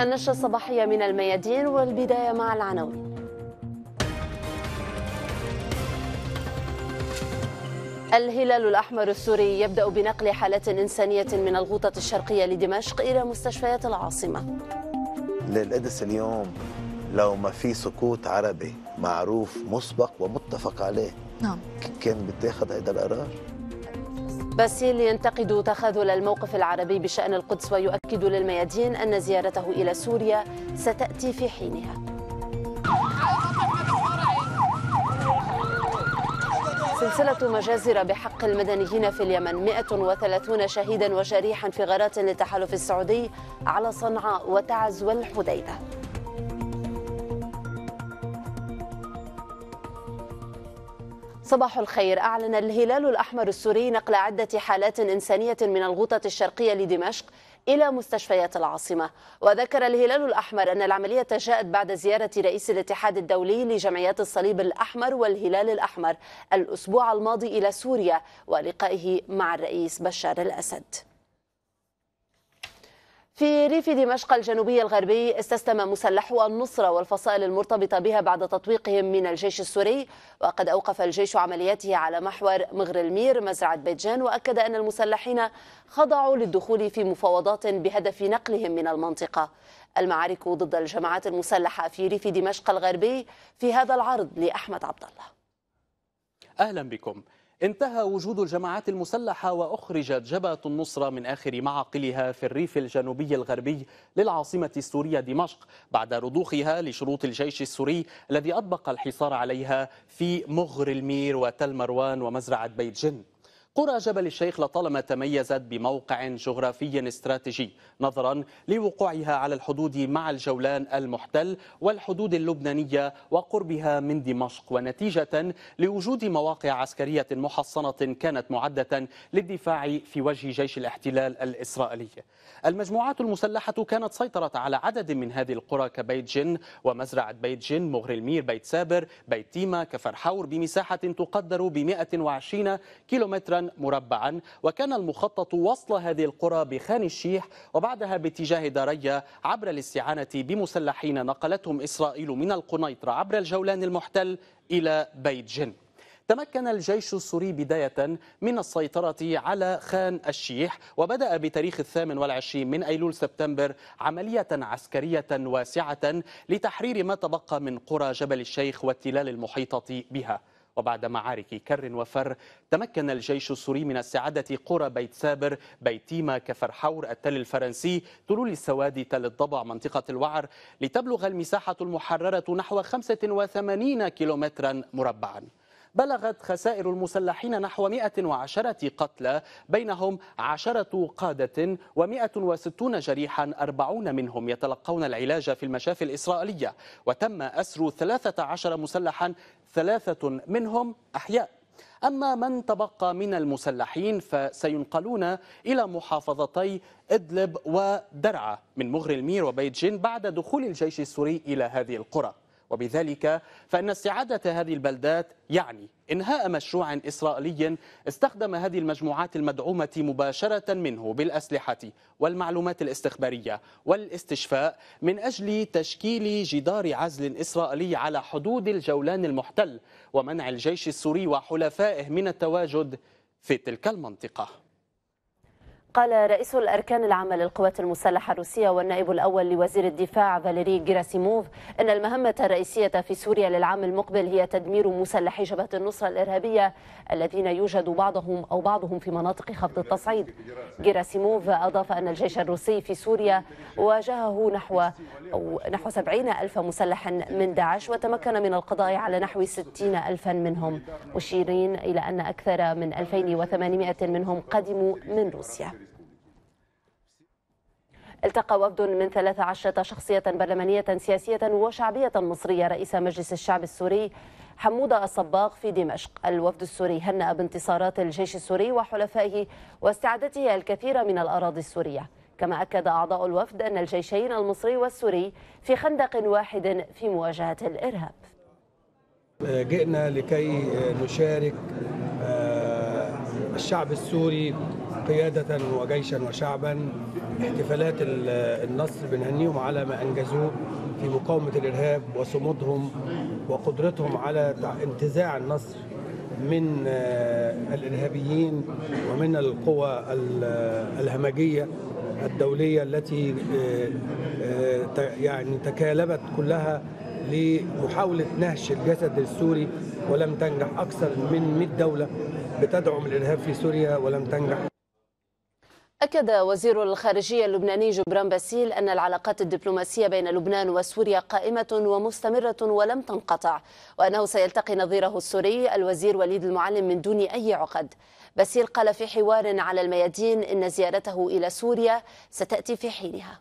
النشرة الصباحية من الميادين والبداية مع العناوين الهلال الأحمر السوري يبدأ بنقل حالات إنسانية من الغوطة الشرقية لدمشق إلى مستشفيات العاصمة للقدس اليوم لو ما في سكوت عربي معروف مسبق ومتفق عليه نعم كان بيتاخذ هذا القرار باسيل ينتقد تخاذل الموقف العربي بشأن القدس ويؤكد للميادين أن زيارته إلى سوريا ستأتي في حينها سلسلة مجازر بحق المدنيين في اليمن 130 شهيدا وجريحا في غارات للتحالف السعودي على صنعاء وتعز والحديدة صباح الخير أعلن الهلال الأحمر السوري نقل عدة حالات إنسانية من الغوطة الشرقية لدمشق إلى مستشفيات العاصمة وذكر الهلال الأحمر أن العملية جاءت بعد زيارة رئيس الاتحاد الدولي لجمعيات الصليب الأحمر والهلال الأحمر الأسبوع الماضي إلى سوريا ولقائه مع الرئيس بشار الأسد في ريف دمشق الجنوبي الغربي استسلم مسلحو النصرة والفصائل المرتبطة بها بعد تطويقهم من الجيش السوري وقد أوقف الجيش عملياته على محور مغر المير مزرعة بيتجان وأكد أن المسلحين خضعوا للدخول في مفاوضات بهدف نقلهم من المنطقة المعارك ضد الجماعات المسلحة في ريف دمشق الغربي في هذا العرض لأحمد عبد الله أهلا بكم انتهى وجود الجماعات المسلحة وأخرجت جبهة النصرة من آخر معاقلها في الريف الجنوبي الغربي للعاصمة السورية دمشق بعد رضوخها لشروط الجيش السوري الذي أطبق الحصار عليها في مغر المير وتل مروان ومزرعة بيت جن قرى جبل الشيخ لطالما تميزت بموقع جغرافي استراتيجي نظرا لوقوعها على الحدود مع الجولان المحتل والحدود اللبنانية وقربها من دمشق ونتيجة لوجود مواقع عسكرية محصنة كانت معدة للدفاع في وجه جيش الاحتلال الإسرائيلي المجموعات المسلحة كانت سيطرت على عدد من هذه القرى كبيت جن ومزرعة بيت جن مغر المير بيت سابر بيت تيما كفر حور بمساحة تقدر ب 120 كيلومترا مربعا وكان المخطط وصل هذه القرى بخان الشيح وبعدها باتجاه داريا عبر الاستعانة بمسلحين نقلتهم إسرائيل من القنيطرة عبر الجولان المحتل إلى بيت جن تمكن الجيش السوري بداية من السيطرة على خان الشيح وبدأ بتاريخ الثامن والعشرين من أيلول سبتمبر عملية عسكرية واسعة لتحرير ما تبقى من قرى جبل الشيخ والتلال المحيطة بها وبعد معارك كر وفر تمكن الجيش السوري من استعادة قرى بيت سابر بيت تيما كفر حور التل الفرنسي تلول السوادي تل الضبع منطقة الوعر لتبلغ المساحة المحررة نحو 85 كيلومترا مربعا بلغت خسائر المسلحين نحو 110 قتلى بينهم 10 قادة و160 جريحا 40 منهم يتلقون العلاج في المشافي الإسرائيلية وتم أسر 13 مسلحا ثلاثة منهم أحياء أما من تبقى من المسلحين فسينقلون إلى محافظتي إدلب ودرعا من مغر المير وبيت جن بعد دخول الجيش السوري إلى هذه القرى وبذلك فإن استعادة هذه البلدات يعني إنهاء مشروع إسرائيلي استخدم هذه المجموعات المدعومة مباشرة منه بالأسلحة والمعلومات الاستخبارية والاستشفاء من أجل تشكيل جدار عزل إسرائيلي على حدود الجولان المحتل ومنع الجيش السوري وحلفائه من التواجد في تلك المنطقه قال رئيس الأركان العامة للقوات المسلحة الروسية والنائب الأول لوزير الدفاع فاليري جراسيموف أن المهمة الرئيسية في سوريا للعام المقبل هي تدمير مسلحي جبهة النصرة الإرهابية الذين يوجد بعضهم أو بعضهم في مناطق خفض التصعيد جراسيموف أضاف أن الجيش الروسي في سوريا واجهه نحو أو نحو 70 ألف مسلح من داعش وتمكن من القضاء على نحو 60 ألفا منهم مشيرين إلى أن أكثر من 2800 منهم قدموا من روسيا التقى وفد من 13 شخصية برلمانية سياسية وشعبية مصرية رئيس مجلس الشعب السوري حمودة الصباغ في دمشق الوفد السوري هنأ بانتصارات الجيش السوري وحلفائه واستعادته الكثير من الأراضي السورية كما أكد أعضاء الوفد أن الجيشين المصري والسوري في خندق واحد في مواجهة الإرهاب جئنا لكي نشارك آه، الشعب السوري قيادة وجيشا وشعبا احتفالات النصر بنهنيهم على ما أنجزوه في مقاومة الإرهاب وصمودهم وقدرتهم على انتزاع النصر من آه، الإرهابيين ومن القوى الهمجية الدولية التي آه، آه، يعني تكالبت كلها لمحاولة نهش الجسد السوري ولم تنجح أكثر من 100 دولة بتدعم الإرهاب في سوريا ولم تنجح أكد وزير الخارجية اللبناني جبران باسيل أن العلاقات الدبلوماسية بين لبنان وسوريا قائمة ومستمرة ولم تنقطع وأنه سيلتقي نظيره السوري الوزير وليد المعلم من دون أي عقد باسيل قال في حوار على الميادين إن زيارته إلى سوريا ستأتي في حينها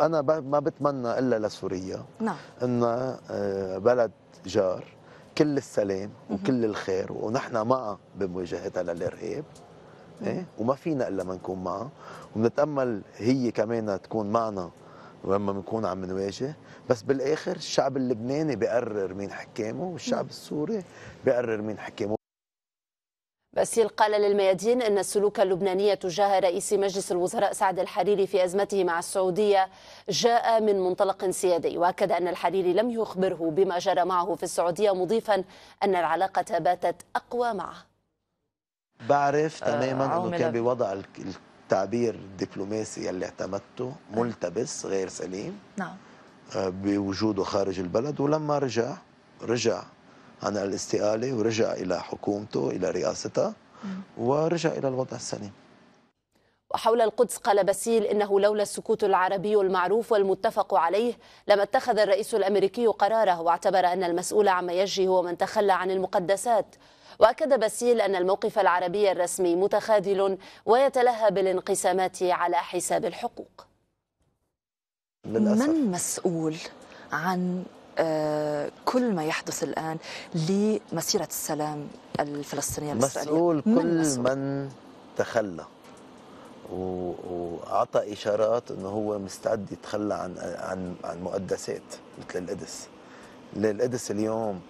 أنا ما بتمنى إلا لسوريا نعم. أن آه، بلد جار كل السلام وكل الخير ونحن معه بمواجهتها للإرهاب ايه وما فينا الا ما نكون معها وبنتامل هي كمان تكون معنا لما بنكون عم نواجه بس بالاخر الشعب اللبناني بقرر مين حكامه والشعب السوري بقرر مين حكامه باسيل قال للميادين ان السلوك اللبناني تجاه رئيس مجلس الوزراء سعد الحريري في ازمته مع السعوديه جاء من منطلق سيادي واكد ان الحريري لم يخبره بما جرى معه في السعوديه مضيفا ان العلاقه باتت اقوى معه بعرف آه، تماما انه كان بوضع التعبير الدبلوماسي اللي اعتمدته ملتبس غير سليم نعم آه، بوجوده خارج البلد ولما رجع رجع عن الاستقالة ورجع إلى حكومته إلى رئاستها ورجع إلى الوضع السليم وحول القدس قال بسيل إنه لولا السكوت العربي المعروف والمتفق عليه لما اتخذ الرئيس الأمريكي قراره واعتبر أن المسؤول عما يجري هو من تخلى عن المقدسات واكد باسيل ان الموقف العربي الرسمي متخاذل ويتلهى بالانقسامات على حساب الحقوق للأسف. من مسؤول عن آه، كل ما يحدث الآن لمسيرة السلام الفلسطينية الإسرائيلية مسؤول كل من, مسؤول؟ من تخلى واعطى إشارات أنه هو مستعد يتخلى عن عن عن مقدسات مثل القدس القدس اليوم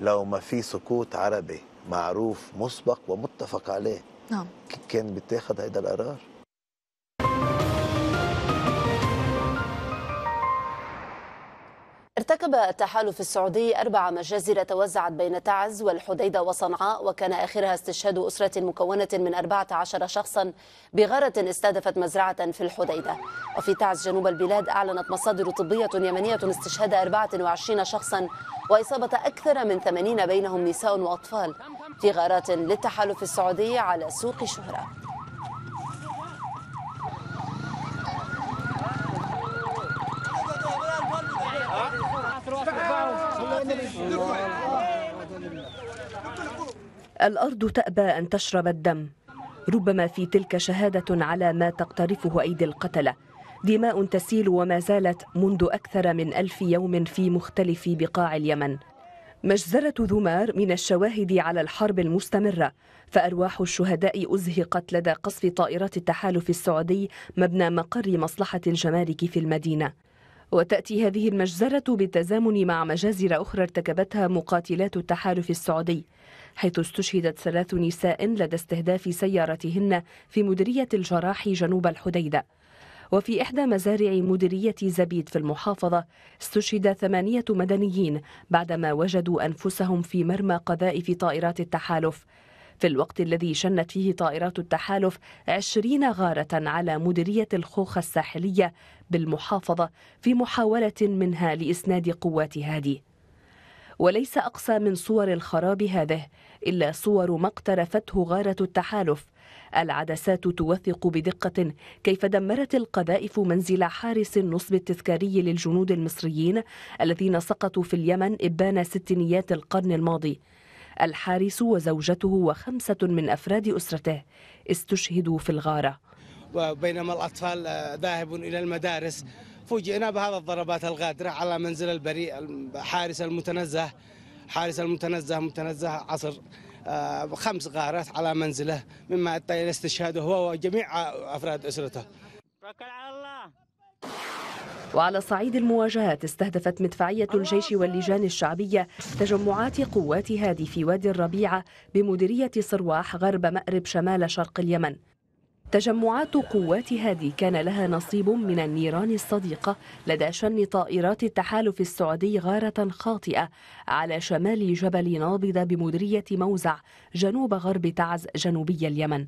لو ما في سكوت عربي معروف مسبق ومتفق عليه نعم كان بيتاخد هيدا القرار ارتكب التحالف السعودي أربع مجازر توزعت بين تعز والحديدة وصنعاء وكان آخرها استشهاد أسرة مكونة من 14 شخصا بغارة استهدفت مزرعة في الحديدة وفي تعز جنوب البلاد أعلنت مصادر طبية يمنية استشهاد 24 شخصا وإصابة أكثر من 80 بينهم نساء وأطفال في غارات للتحالف السعودي على سوق شهرة الأرض تأبى أن تشرب الدم ربما في تلك شهادة على ما تقترفه أيدي القتلة دماء تسيل وما زالت منذ أكثر من ألف يوم في مختلف بقاع اليمن مجزرة ذمار من الشواهد على الحرب المستمرة فأرواح الشهداء أزهقت لدى قصف طائرات التحالف السعودي مبنى مقر مصلحة الجمارك في المدينة وتأتي هذه المجزرة بالتزامن مع مجازر أخرى ارتكبتها مقاتلات التحالف السعودي حيث استشهدت ثلاث نساء لدى استهداف سيارتهن في مديرية الجراح جنوب الحديدة وفي إحدى مزارع مديرية زبيد في المحافظة استشهد ثمانية مدنيين بعدما وجدوا أنفسهم في مرمى قذائف طائرات التحالف في الوقت الذي شنت فيه طائرات التحالف 20 غارة على مديرية الخوخة الساحلية بالمحافظة في محاولة منها لإسناد قوات هادي وليس أقصى من صور الخراب هذه إلا صور ما اقترفته غارة التحالف العدسات توثق بدقة كيف دمرت القذائف منزل حارس النصب التذكاري للجنود المصريين الذين سقطوا في اليمن إبان ستينيات القرن الماضي الحارس وزوجته وخمسة من أفراد أسرته استشهدوا في الغارة وبينما الأطفال ذاهبون إلى المدارس فوجئنا بهذا الضربات الغادرة على منزل البريء الحارس المتنزه حارس المتنزه متنزه عصر آه، خمس غارات على منزله مما ادى الى استشهاده هو وجميع افراد اسرته توكل على الله وعلى صعيد المواجهات استهدفت مدفعية الجيش واللجان الشعبية تجمعات قوات هادي في وادي الربيعة بمديرية صرواح غرب مأرب شمال شرق اليمن تجمعات قوات هادي كان لها نصيب من النيران الصديقة لدى شن طائرات التحالف السعودي غارة خاطئة على شمال جبل نابضة بمديرية موزع جنوب غرب تعز جنوبي اليمن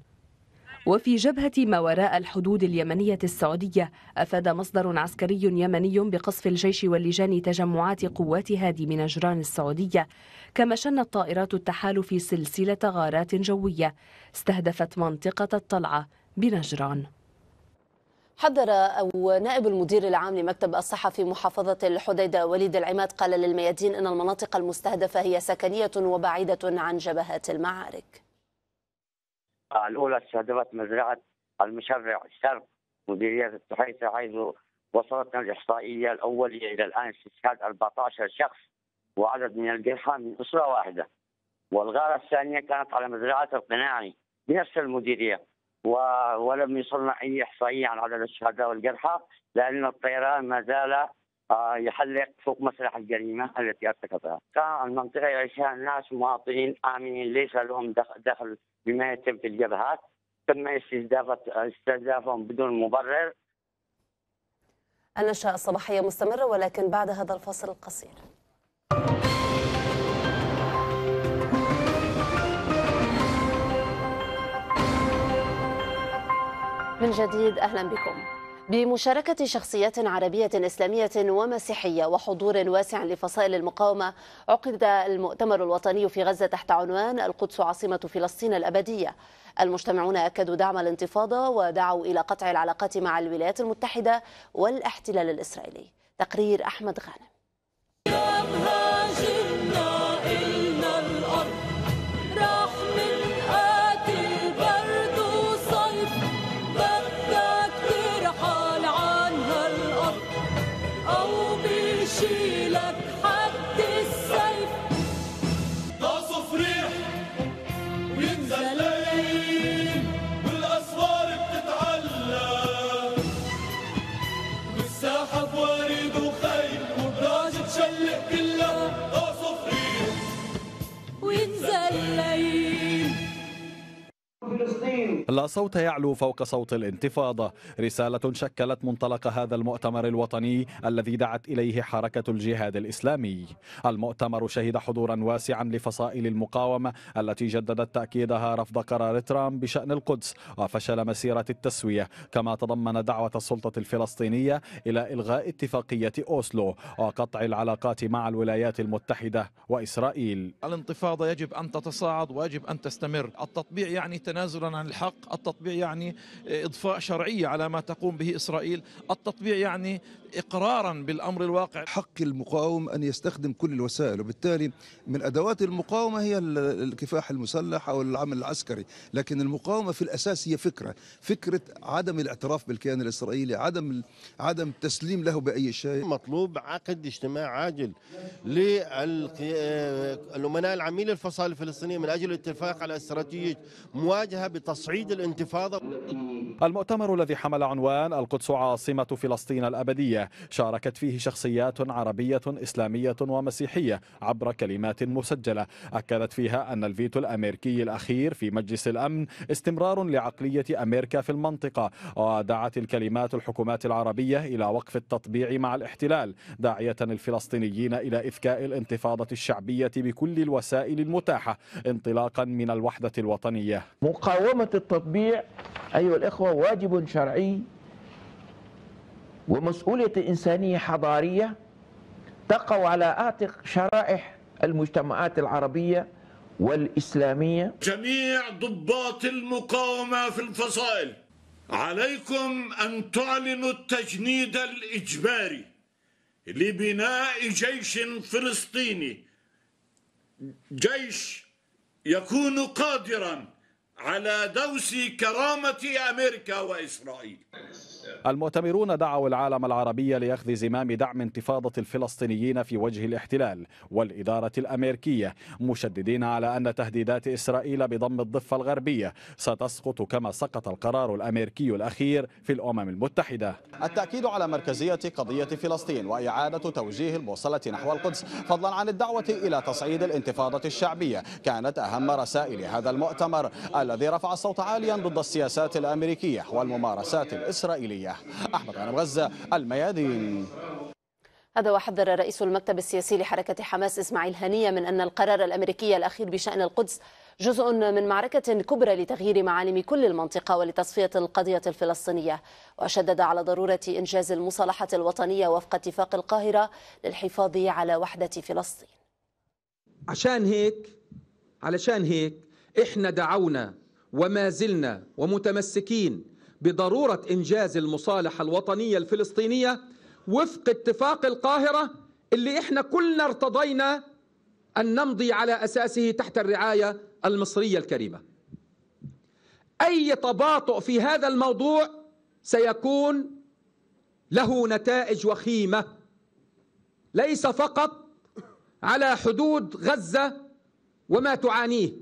وفي جبهة ما وراء الحدود اليمنية السعودية أفاد مصدر عسكري يمني بقصف الجيش واللجان تجمعات قوات هادي من نجران السعودية كما شنت طائرات التحالف سلسلة غارات جوية استهدفت منطقة الطلعة بنجران حذر أو نائب المدير العام لمكتب الصحة في محافظة الحديدة وليد العماد قال للميادين أن المناطق المستهدفة هي سكنية وبعيدة عن جبهات المعارك الأولى استهدفت مزرعة المشرع الشرق مديرية التحيثة حيث وصلتنا الإحصائية الأولية إلى الآن استشهاد 14 شخص وعدد من الجرحى من أسرة واحدة والغارة الثانية كانت على مزرعة القناعي بنفس المديرية ولم يصلنا أي إحصائية عن عدد الشهداء والجرحى لأن الطيران ما زال آه، يحلق فوق مسرح الجريمة التي ارتكبها كان المنطقة يعيشها الناس مواطنين آمنين ليس لهم دخل بما يتم في الجبهات تم استهداف استهدافهم بدون مبرر النشاء الصباحية مستمرة ولكن بعد هذا الفصل القصير من جديد أهلا بكم بمشاركة شخصيات عربية إسلامية ومسيحية وحضور واسع لفصائل المقاومة عقد المؤتمر الوطني في غزة تحت عنوان القدس عاصمة فلسطين الأبدية المجتمعون أكدوا دعم الانتفاضة ودعوا إلى قطع العلاقات مع الولايات المتحدة والاحتلال الإسرائيلي تقرير أحمد غانم لا صوت يعلو فوق صوت الانتفاضة رسالة شكلت منطلق هذا المؤتمر الوطني الذي دعت إليه حركة الجهاد الإسلامي المؤتمر شهد حضورا واسعا لفصائل المقاومة التي جددت تأكيدها رفض قرار ترامب بشأن القدس وفشل مسيرة التسوية كما تضمن دعوة السلطة الفلسطينية إلى إلغاء اتفاقية أوسلو وقطع العلاقات مع الولايات المتحدة وإسرائيل الانتفاضة يجب أن تتصاعد ويجب أن تستمر التطبيع يعني تنازلا عن الحق التطبيع يعني إضفاء شرعية على ما تقوم به إسرائيل التطبيع يعني اقرارا بالامر الواقع حق المقاوم ان يستخدم كل الوسائل وبالتالي من ادوات المقاومه هي الكفاح المسلح او العمل العسكري لكن المقاومه في الاساس هي فكره فكره عدم الاعتراف بالكيان الاسرائيلي عدم عدم التسليم له باي شيء مطلوب عقد اجتماع عاجل للامناء العميل الفصائل الفلسطينيه من اجل الاتفاق على استراتيجيه مواجهه بتصعيد الانتفاضه المؤتمر الذي حمل عنوان القدس عاصمه فلسطين الابديه شاركت فيه شخصيات عربية إسلامية ومسيحية عبر كلمات مسجلة أكدت فيها أن الفيتو الأمريكي الأخير في مجلس الأمن استمرار لعقلية أمريكا في المنطقة ودعت الكلمات الحكومات العربية إلى وقف التطبيع مع الاحتلال داعية الفلسطينيين إلى إذكاء الانتفاضة الشعبية بكل الوسائل المتاحة انطلاقا من الوحدة الوطنية مقاومة التطبيع أيها الإخوة واجب شرعي ومسؤولية إنسانية حضارية تقع على أعتق شرائح المجتمعات العربية والإسلامية جميع ضباط المقاومة في الفصائل عليكم أن تعلنوا التجنيد الإجباري لبناء جيش فلسطيني جيش يكون قادرا على دوس كرامة أمريكا وإسرائيل المؤتمرون دعوا العالم العربي لأخذ زمام دعم انتفاضة الفلسطينيين في وجه الاحتلال والإدارة الأمريكية مشددين على أن تهديدات إسرائيل بضم الضفة الغربية ستسقط كما سقط القرار الأمريكي الأخير في الأمم المتحدة التأكيد على مركزية قضية فلسطين وإعادة توجيه البوصلة نحو القدس فضلا عن الدعوة إلى تصعيد الانتفاضة الشعبية كانت أهم رسائل هذا المؤتمر الذي رفع الصوت عاليا ضد السياسات الأمريكية والممارسات الإسرائيلية الدولية أحمد غنم غزة الميادين هذا وحذر رئيس المكتب السياسي لحركة حماس إسماعيل هنية من أن القرار الأمريكي الأخير بشأن القدس جزء من معركة كبرى لتغيير معالم كل المنطقة ولتصفية القضية الفلسطينية وشدد على ضرورة إنجاز المصالحة الوطنية وفق اتفاق القاهرة للحفاظ على وحدة فلسطين عشان هيك علشان هيك إحنا دعونا وما زلنا ومتمسكين بضرورة إنجاز المصالحة الوطنية الفلسطينية وفق اتفاق القاهرة اللي إحنا كلنا ارتضينا أن نمضي على أساسه تحت الرعاية المصرية الكريمة أي تباطؤ في هذا الموضوع سيكون له نتائج وخيمة ليس فقط على حدود غزة وما تعانيه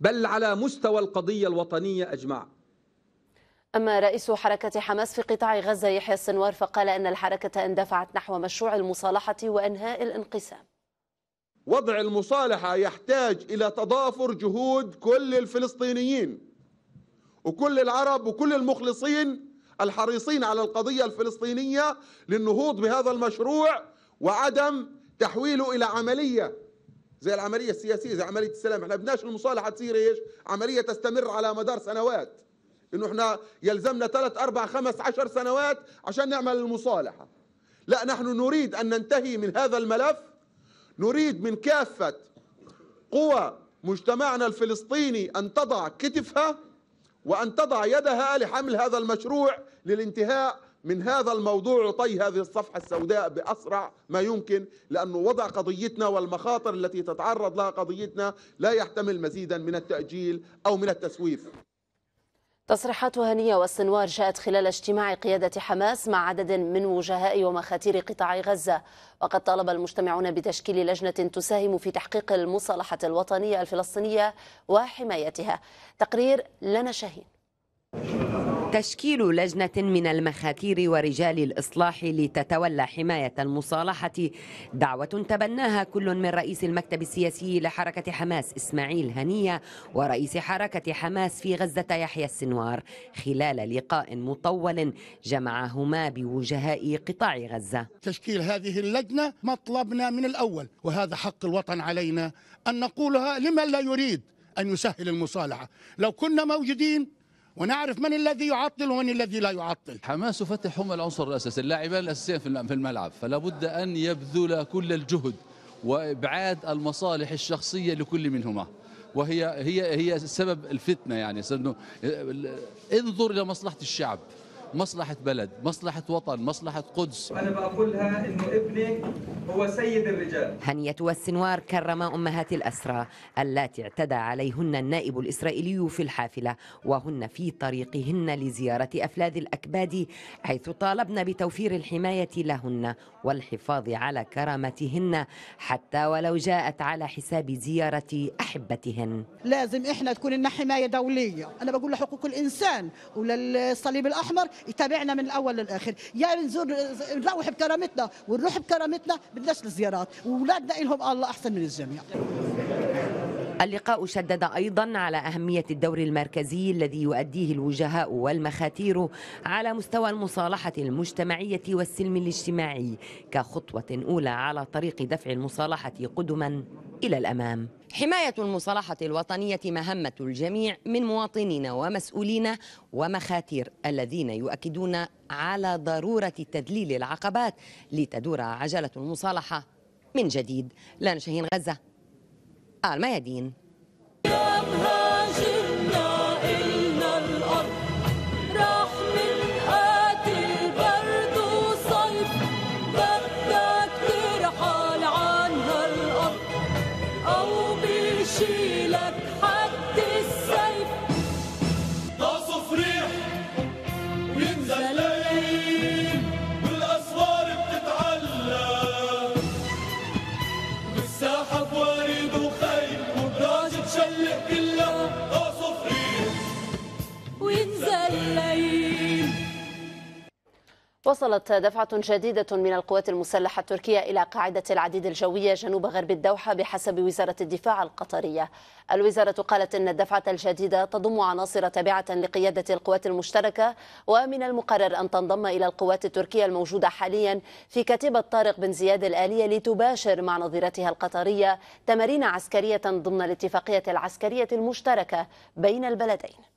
بل على مستوى القضية الوطنية أجمع أما رئيس حركة حماس في قطاع غزة يحيى السنوار فقال أن الحركة اندفعت نحو مشروع المصالحة وإنهاء الانقسام وضع المصالحة يحتاج إلى تضافر جهود كل الفلسطينيين وكل العرب وكل المخلصين الحريصين على القضية الفلسطينية للنهوض بهذا المشروع وعدم تحويله إلى عملية زي العملية السياسية زي عملية السلام احنا بدناش المصالحة تصير ايش عملية تستمر على مدار سنوات انه احنا يلزمنا ثلاث اربع خمس عشر سنوات عشان نعمل المصالحة لا نحن نريد ان ننتهي من هذا الملف نريد من كافة قوى مجتمعنا الفلسطيني ان تضع كتفها وان تضع يدها لحمل هذا المشروع للانتهاء من هذا الموضوع طي هذه الصفحة السوداء بأسرع ما يمكن لأنه وضع قضيتنا والمخاطر التي تتعرض لها قضيتنا لا يحتمل مزيدا من التأجيل أو من التسويف تصريحات هنية والسنوار جاءت خلال اجتماع قيادة حماس مع عدد من وجهاء ومخاتير قطاع غزة وقد طالب المجتمعون بتشكيل لجنة تساهم في تحقيق المصالحة الوطنية الفلسطينية وحمايتها تقرير لنا شاهين تشكيل لجنة من المخاتير ورجال الإصلاح لتتولى حماية المصالحة دعوة تبناها كل من رئيس المكتب السياسي لحركة حماس إسماعيل هنية ورئيس حركة حماس في غزة يحيى السنوار خلال لقاء مطول جمعهما بوجهاء قطاع غزة تشكيل هذه اللجنة مطلبنا من الأول وهذا حق الوطن علينا أن نقولها لمن لا يريد أن يسهل المصالحة لو كنا موجودين ونعرف من الذي يعطل ومن الذي لا يعطل حماس وفتح هم العنصر الأساسي اللاعبان الأساسيين في الملعب فلا بد أن يبذل كل الجهد وإبعاد المصالح الشخصية لكل منهما وهي هي هي سبب الفتنة يعني انظر إلى مصلحة الشعب مصلحة بلد مصلحة وطن مصلحة قدس أنا بقولها أنه ابني هو سيد الرجال هنية والسنوار كرم أمهات الأسرى اللاتي اعتدى عليهن النائب الإسرائيلي في الحافلة وهن في طريقهن لزيارة أفلاذ الأكباد حيث طالبن بتوفير الحماية لهن والحفاظ على كرامتهن حتى ولو جاءت على حساب زيارة أحبتهن لازم إحنا تكون لنا حماية دولية أنا بقول لحقوق الإنسان وللصليب الأحمر يتابعنا من الاول للاخر يا نزور نروح بكرامتنا ونروح بكرامتنا بدناش الزيارات واولادنا لهم الله احسن من الجميع اللقاء شدد أيضا على أهمية الدور المركزي الذي يؤديه الوجهاء والمخاتير على مستوى المصالحة المجتمعية والسلم الاجتماعي كخطوة أولى على طريق دفع المصالحة قدما إلى الأمام حماية المصالحة الوطنية مهمة الجميع من مواطنين ومسؤولين ومخاتير الذين يؤكدون على ضرورة تذليل العقبات لتدور عجلة المصالحة من جديد لا شاهين غزة آه، الميادين وصلت دفعة جديدة من القوات المسلحة التركية إلى قاعدة العديد الجوية جنوب غرب الدوحة بحسب وزارة الدفاع القطرية. الوزارة قالت إن الدفعة الجديدة تضم عناصر تابعة لقيادة القوات المشتركة ومن المقرر أن تنضم إلى القوات التركية الموجودة حاليا في كتيبة طارق بن زياد الآلية لتباشر مع نظيرتها القطرية تمارين عسكرية ضمن الاتفاقية العسكرية المشتركة بين البلدين.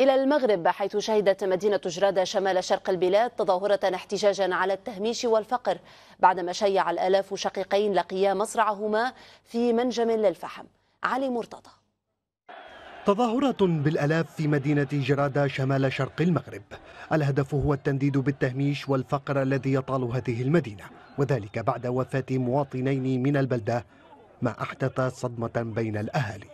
إلى المغرب حيث شهدت مدينة جرادة شمال شرق البلاد تظاهرة احتجاجا على التهميش والفقر بعدما شيع الآلاف شقيقين لقيا مصرعهما في منجم للفحم علي مرتضى تظاهرة بالألاف في مدينة جرادة شمال شرق المغرب الهدف هو التنديد بالتهميش والفقر الذي يطال هذه المدينة وذلك بعد وفاة مواطنين من البلدة ما أحدث صدمة بين الأهالي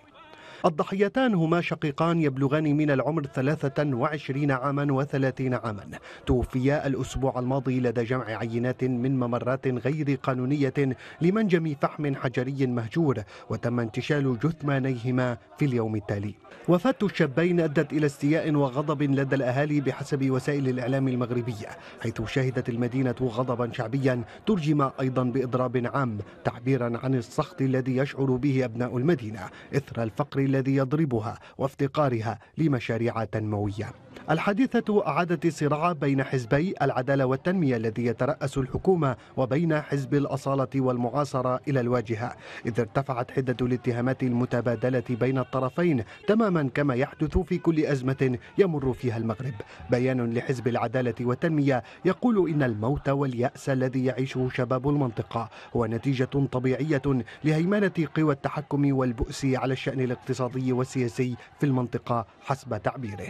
الضحيتان هما شقيقان يبلغان من العمر 23 عاما و30 عاما توفيا الأسبوع الماضي لدى جمع عينات من ممرات غير قانونية لمنجم فحم حجري مهجور وتم انتشال جثمانيهما في اليوم التالي وفاة الشابين أدت إلى استياء وغضب لدى الأهالي بحسب وسائل الإعلام المغربية حيث شهدت المدينة غضبا شعبيا ترجم أيضا بإضراب عام تعبيرا عن السخط الذي يشعر به أبناء المدينة إثر الفقر الذي يضربها وافتقارها لمشاريع تنموية الحادثة أعادت الصراع بين حزبي العدالة والتنمية الذي يترأس الحكومة وبين حزب الأصالة والمعاصرة إلى الواجهة إذ ارتفعت حدة الاتهامات المتبادلة بين الطرفين تماما كما يحدث في كل أزمة يمر فيها المغرب بيان لحزب العدالة والتنمية يقول إن الموت واليأس الذي يعيشه شباب المنطقة هو نتيجة طبيعية لهيمنة قوى التحكم والبؤس على الشأن الاقتصادي الاقتصادي والسياسي في المنطقة حسب تعبيره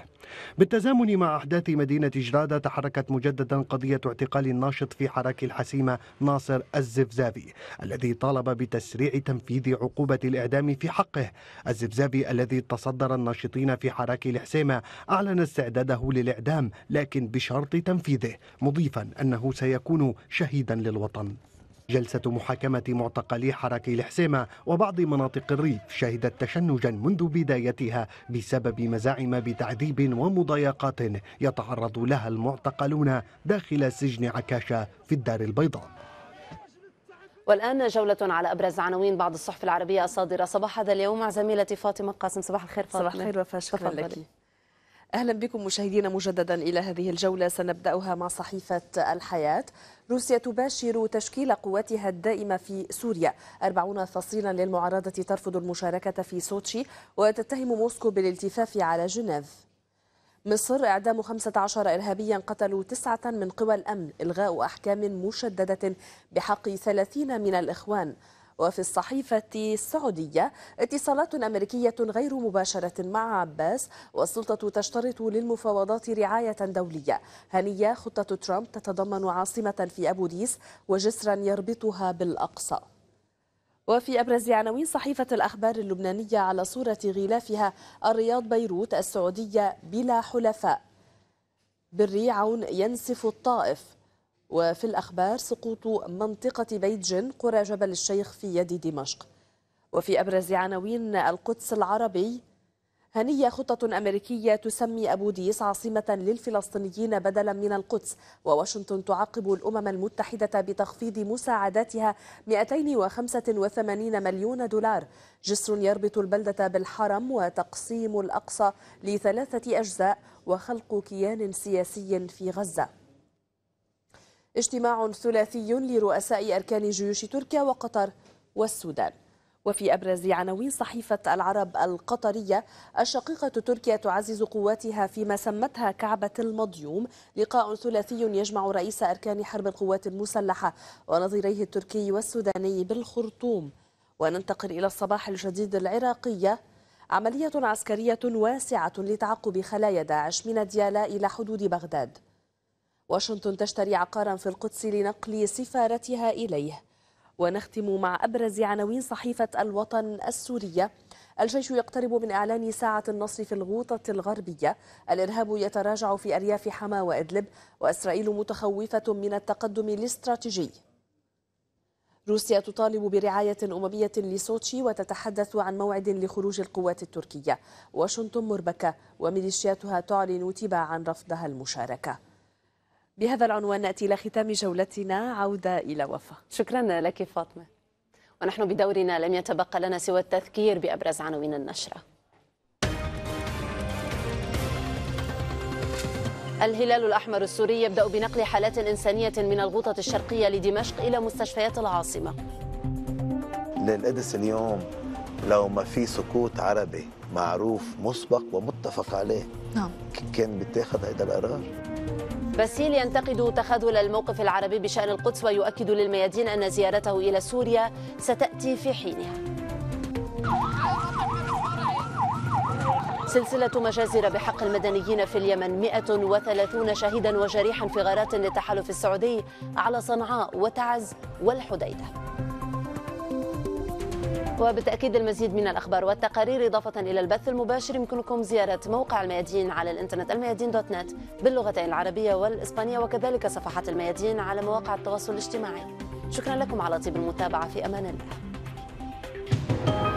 بالتزامن مع أحداث مدينة جرادة تحركت مجددا قضية اعتقال الناشط في حراك الحسيمة ناصر الزفزافي الذي طالب بتسريع تنفيذ عقوبة الإعدام في حقه الزفزافي الذي تصدر الناشطين في حراك الحسيمة أعلن استعداده للإعدام لكن بشرط تنفيذه مضيفا أنه سيكون شهيدا للوطن جلسة محاكمة معتقلي حركة الحسيمة وبعض مناطق الريف شهدت تشنجا منذ بدايتها بسبب مزاعم بتعذيب ومضايقات يتعرض لها المعتقلون داخل سجن عكاشة في الدار البيضاء والآن جولة على أبرز عناوين بعض الصحف العربية الصادرة صباح هذا اليوم مع زميلتي فاطمة قاسم صباح الخير فاطمة صباح الخير وفاء شكرا لك أهلا بكم مشاهدينا مجددا إلى هذه الجولة سنبدأها مع صحيفة الحياة روسيا تباشر تشكيل قواتها الدائمة في سوريا 40 فصيلا للمعارضة ترفض المشاركة في سوتشي وتتهم موسكو بالالتفاف على جنيف مصر إعدام 15 إرهابيا قتلوا تسعة من قوى الأمن إلغاء أحكام مشددة بحق 30 من الإخوان وفي الصحيفة السعودية اتصالات أمريكية غير مباشرة مع عباس والسلطة تشترط للمفاوضات رعاية دولية هنية خطة ترامب تتضمن عاصمة في أبو ديس وجسرا يربطها بالأقصى وفي أبرز عناوين صحيفة الأخبار اللبنانية على صورة غلافها الرياض بيروت السعودية بلا حلفاء بري عون ينسف الطائف وفي الأخبار سقوط منطقة جن قرى جبل الشيخ في يد دمشق وفي أبرز عناوين القدس العربي هنية خطة أمريكية تسمي أبو ديس عاصمة للفلسطينيين بدلا من القدس وواشنطن تعاقب الأمم المتحدة بتخفيض مساعداتها 285 مليون دولار جسر يربط البلدة بالحرم وتقسيم الأقصى لثلاثة أجزاء وخلق كيان سياسي في غزة اجتماع ثلاثي لرؤساء أركان جيوش تركيا وقطر والسودان وفي أبرز عناوين صحيفة العرب القطرية الشقيقة تركيا تعزز قواتها فيما سمتها كعبة المضيوم لقاء ثلاثي يجمع رئيس أركان حرب القوات المسلحة ونظيريه التركي والسوداني بالخرطوم وننتقل إلى الصباح الجديد العراقية عملية عسكرية واسعة لتعقب خلايا داعش من ديالا إلى حدود بغداد واشنطن تشتري عقارا في القدس لنقل سفارتها إليه ونختم مع أبرز عناوين صحيفة الوطن السورية الجيش يقترب من إعلان ساعة النصر في الغوطة الغربية الإرهاب يتراجع في أرياف حما وإدلب وإسرائيل متخوفة من التقدم الاستراتيجي روسيا تطالب برعاية أممية لسوتشي وتتحدث عن موعد لخروج القوات التركية واشنطن مربكة وميليشياتها تعلن تباعا رفضها المشاركة بهذا العنوان نأتي إلى ختام جولتنا عودة إلى وفاء شكرا لك فاطمة ونحن بدورنا لم يتبقى لنا سوى التذكير بأبرز عناوين النشرة الهلال الأحمر السوري يبدأ بنقل حالات إنسانية من الغوطة الشرقية لدمشق إلى مستشفيات العاصمة للأدس اليوم لو ما في سكوت عربي معروف مسبق ومتفق عليه نعم كان بيتاخذ هيدا القرار باسيل ينتقد تخاذل الموقف العربي بشأن القدس ويؤكد للميادين أن زيارته إلى سوريا ستأتي في حينها سلسلة مجازر بحق المدنيين في اليمن 130 شهيدا وجريحا في غارات للتحالف السعودي على صنعاء وتعز والحديده وبالتأكيد المزيد من الأخبار والتقارير إضافة إلى البث المباشر يمكنكم زيارة موقع الميادين على الإنترنت الميادين دوت نت باللغتين العربية والإسبانية وكذلك صفحات الميادين على مواقع التواصل الاجتماعي شكرا لكم على طيب المتابعة في أمان الله